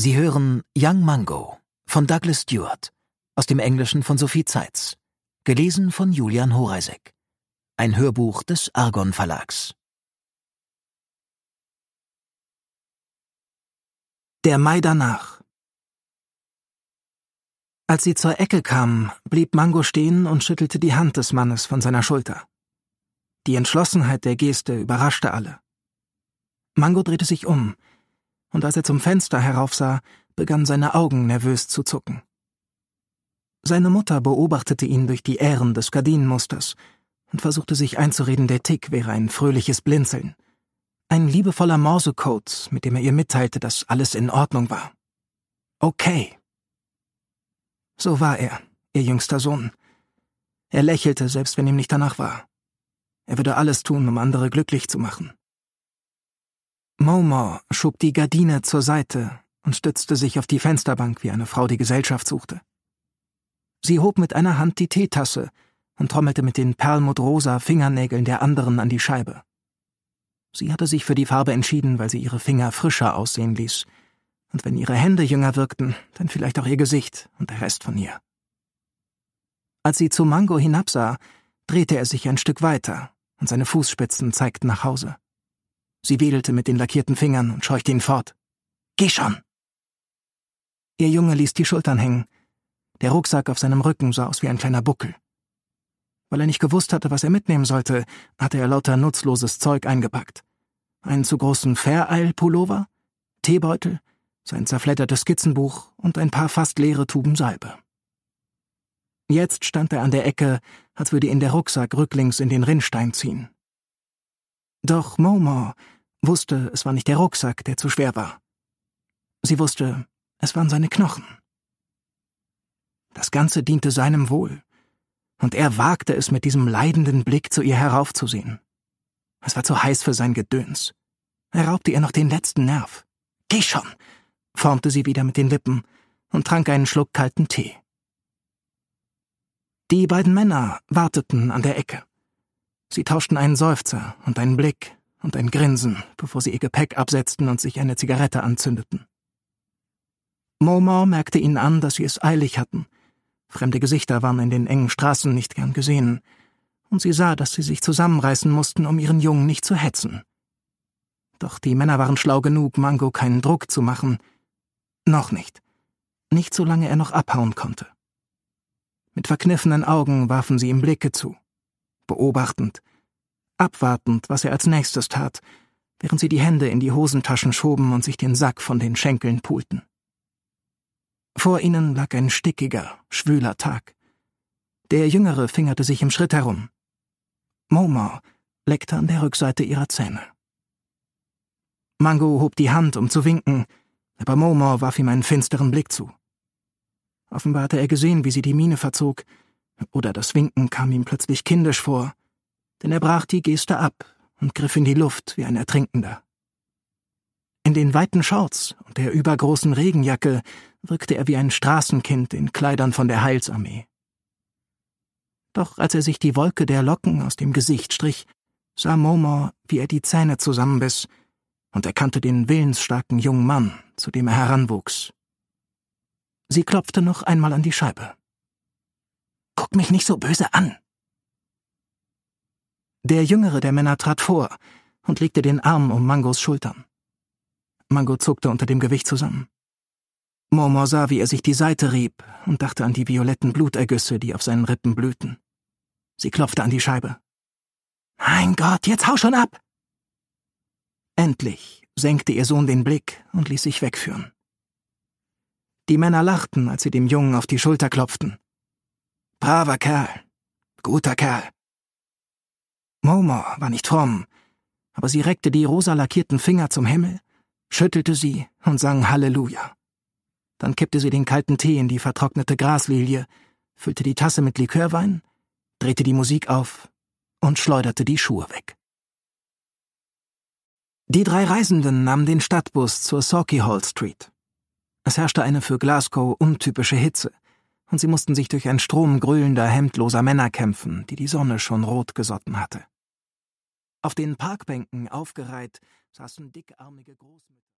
Sie hören Young Mango von Douglas Stewart, aus dem Englischen von Sophie Zeitz, gelesen von Julian Horeisek. Ein Hörbuch des Argon Verlags. Der Mai danach. Als sie zur Ecke kamen, blieb Mango stehen und schüttelte die Hand des Mannes von seiner Schulter. Die Entschlossenheit der Geste überraschte alle. Mango drehte sich um, und als er zum Fenster heraufsah, begannen seine Augen nervös zu zucken. Seine Mutter beobachtete ihn durch die Ähren des Gardinenmusters und versuchte sich einzureden, der Tick wäre ein fröhliches Blinzeln. Ein liebevoller Morsecode, mit dem er ihr mitteilte, dass alles in Ordnung war. Okay. So war er, ihr jüngster Sohn. Er lächelte, selbst wenn ihm nicht danach war. Er würde alles tun, um andere glücklich zu machen. Momo schob die Gardine zur Seite und stützte sich auf die Fensterbank wie eine Frau, die Gesellschaft suchte. Sie hob mit einer Hand die Teetasse und trommelte mit den perlmutrosa Fingernägeln der anderen an die Scheibe. Sie hatte sich für die Farbe entschieden, weil sie ihre Finger frischer aussehen ließ. Und wenn ihre Hände jünger wirkten, dann vielleicht auch ihr Gesicht und der Rest von ihr. Als sie zu Mango hinabsah, drehte er sich ein Stück weiter und seine Fußspitzen zeigten nach Hause. Sie wedelte mit den lackierten Fingern und scheuchte ihn fort. Geh schon! Ihr Junge ließ die Schultern hängen. Der Rucksack auf seinem Rücken sah aus wie ein kleiner Buckel. Weil er nicht gewusst hatte, was er mitnehmen sollte, hatte er lauter nutzloses Zeug eingepackt. Einen zu großen fair eil pullover Teebeutel, sein zerfleddertes Skizzenbuch und ein paar fast leere Tuben Salbe. Jetzt stand er an der Ecke, als würde ihn der Rucksack rücklings in den Rinnstein ziehen. Doch Momo wusste, es war nicht der Rucksack, der zu schwer war. Sie wusste, es waren seine Knochen. Das Ganze diente seinem Wohl, und er wagte es, mit diesem leidenden Blick zu ihr heraufzusehen. Es war zu heiß für sein Gedöns. Er raubte ihr noch den letzten Nerv. Geh schon, formte sie wieder mit den Lippen und trank einen Schluck kalten Tee. Die beiden Männer warteten an der Ecke. Sie tauschten einen Seufzer und einen Blick und ein Grinsen, bevor sie ihr Gepäck absetzten und sich eine Zigarette anzündeten. Momo merkte ihnen an, dass sie es eilig hatten. Fremde Gesichter waren in den engen Straßen nicht gern gesehen, und sie sah, dass sie sich zusammenreißen mussten, um ihren Jungen nicht zu hetzen. Doch die Männer waren schlau genug, Mango keinen Druck zu machen. Noch nicht. Nicht solange er noch abhauen konnte. Mit verkniffenen Augen warfen sie ihm Blicke zu beobachtend, abwartend, was er als nächstes tat, während sie die Hände in die Hosentaschen schoben und sich den Sack von den Schenkeln pulten. Vor ihnen lag ein stickiger, schwüler Tag. Der Jüngere fingerte sich im Schritt herum. Momo leckte an der Rückseite ihrer Zähne. Mango hob die Hand, um zu winken, aber Momo warf ihm einen finsteren Blick zu. Offenbar hatte er gesehen, wie sie die Miene verzog, oder das Winken kam ihm plötzlich kindisch vor, denn er brach die Geste ab und griff in die Luft wie ein Ertrinkender. In den weiten Shorts und der übergroßen Regenjacke wirkte er wie ein Straßenkind in Kleidern von der Heilsarmee. Doch als er sich die Wolke der Locken aus dem Gesicht strich, sah Momo, wie er die Zähne zusammenbiss und erkannte den willensstarken jungen Mann, zu dem er heranwuchs. Sie klopfte noch einmal an die Scheibe. Guck mich nicht so böse an. Der jüngere der Männer trat vor und legte den Arm um Mangos Schultern. Mango zuckte unter dem Gewicht zusammen. Momo sah, wie er sich die Seite rieb und dachte an die violetten Blutergüsse, die auf seinen Rippen blühten. Sie klopfte an die Scheibe. Mein Gott, jetzt hau schon ab! Endlich senkte ihr Sohn den Blick und ließ sich wegführen. Die Männer lachten, als sie dem Jungen auf die Schulter klopften. Braver Kerl. Guter Kerl. Momo war nicht fromm, aber sie reckte die rosa lackierten Finger zum Himmel, schüttelte sie und sang Halleluja. Dann kippte sie den kalten Tee in die vertrocknete Graslilie, füllte die Tasse mit Likörwein, drehte die Musik auf und schleuderte die Schuhe weg. Die drei Reisenden nahmen den Stadtbus zur Sauky Hall Street. Es herrschte eine für Glasgow untypische Hitze und sie mussten sich durch einen Strom grühlender, hemdloser Männer kämpfen, die die Sonne schon rot gesotten hatte. Auf den Parkbänken aufgereiht saßen dickarmige Großmütter.